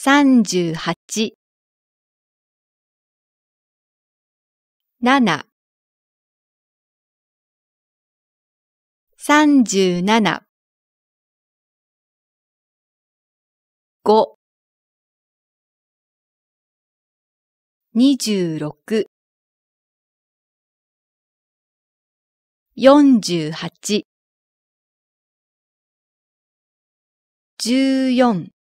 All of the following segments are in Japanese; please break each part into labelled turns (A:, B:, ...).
A: 三十八。七。三十七。五。二十六。四十八。十四。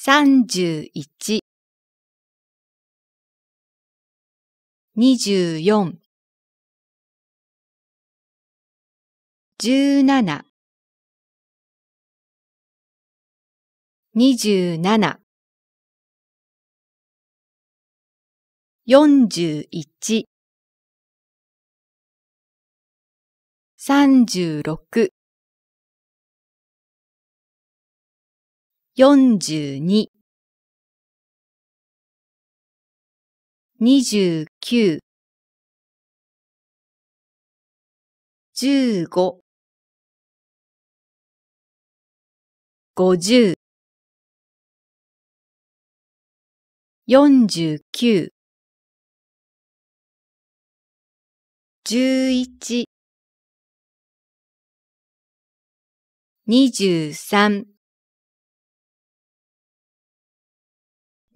A: 三十一、二十四、十七、二十七、四十一、三十六、十九十五五十四十九十一二十三。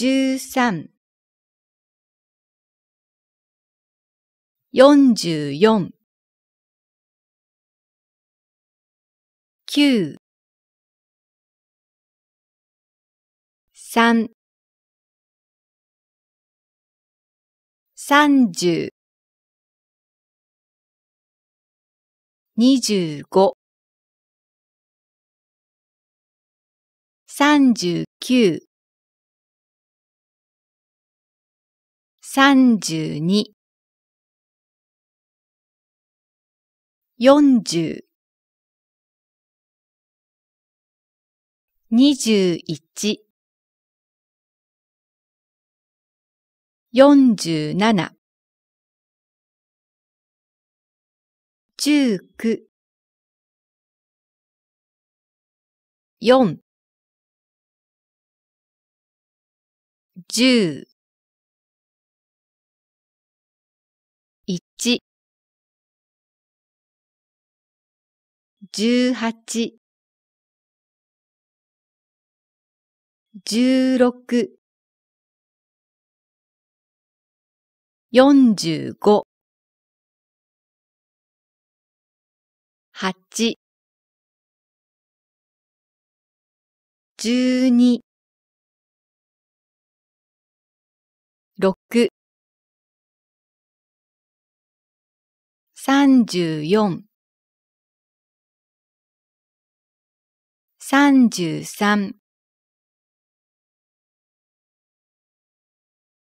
A: 13 44 9 3 30 25 39三十二、四十、二十一、四十七、十九、四、十、十八、十六、四十五、八、十二、六、三十四、三十三。